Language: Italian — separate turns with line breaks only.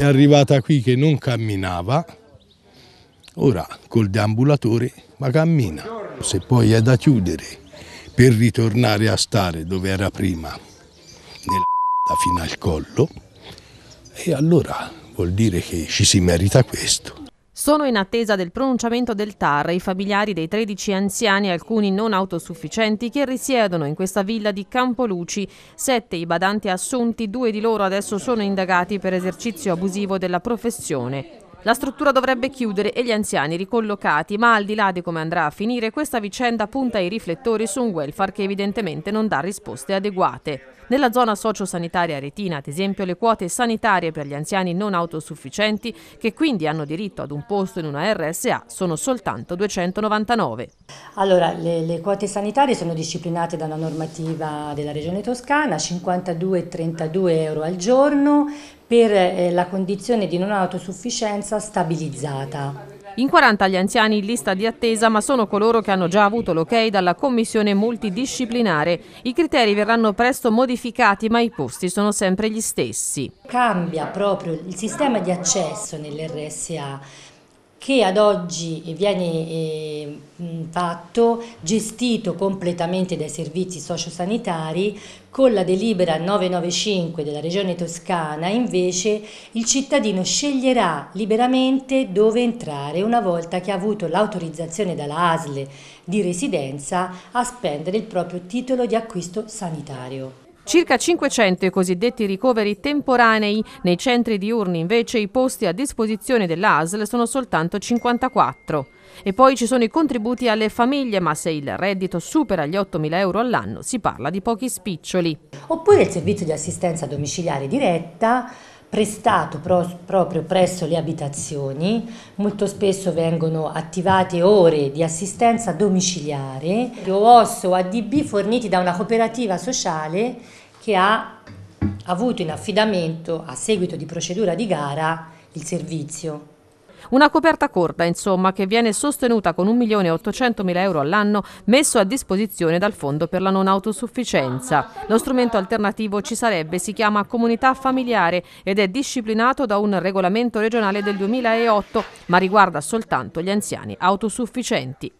è arrivata qui che non camminava, ora col deambulatore ma cammina. Se poi è da chiudere per ritornare a stare dove era prima, nella fino al collo, e allora vuol dire che ci si merita questo.
Sono in attesa del pronunciamento del TAR i familiari dei 13 anziani, alcuni non autosufficienti, che risiedono in questa villa di Campoluci. Sette i badanti assunti, due di loro adesso sono indagati per esercizio abusivo della professione. La struttura dovrebbe chiudere e gli anziani ricollocati, ma al di là di come andrà a finire, questa vicenda punta i riflettori su un welfare che evidentemente non dà risposte adeguate. Nella zona sociosanitaria retina, ad esempio, le quote sanitarie per gli anziani non autosufficienti, che quindi hanno diritto ad un posto in una RSA, sono soltanto 299.
Allora, le, le quote sanitarie sono disciplinate dalla normativa della Regione Toscana, 52,32 euro al giorno per eh, la condizione di non autosufficienza stabilizzata. In
40 gli anziani in lista di attesa, ma sono coloro che hanno già avuto l'ok dalla commissione multidisciplinare. I criteri verranno presto modificati, ma i posti sono sempre gli stessi.
Cambia proprio il sistema di accesso nell'RSA che ad oggi eh, viene eh, fatto, gestito completamente dai servizi sociosanitari, con la delibera 995 della Regione Toscana invece il cittadino sceglierà liberamente dove entrare una volta che ha avuto l'autorizzazione dalla ASLE di residenza a spendere il proprio titolo di acquisto sanitario circa 500 i cosiddetti ricoveri
temporanei. Nei centri diurni invece i posti a disposizione dell'ASL sono soltanto 54. E poi ci sono i contributi alle famiglie, ma se il reddito supera gli 8.000 euro
all'anno si parla di pochi spiccioli. Oppure il servizio di assistenza domiciliare diretta prestato pro, proprio presso le abitazioni, molto spesso vengono attivate ore di assistenza domiciliare, o OSS o ADB forniti da una cooperativa sociale che ha avuto in affidamento, a seguito di procedura di gara, il servizio.
Una coperta corta, insomma, che viene sostenuta con 1.800.000 euro all'anno messo a disposizione dal Fondo per la non autosufficienza. Lo strumento alternativo ci sarebbe, si chiama comunità familiare ed è disciplinato da un regolamento regionale del 2008, ma riguarda soltanto gli anziani autosufficienti.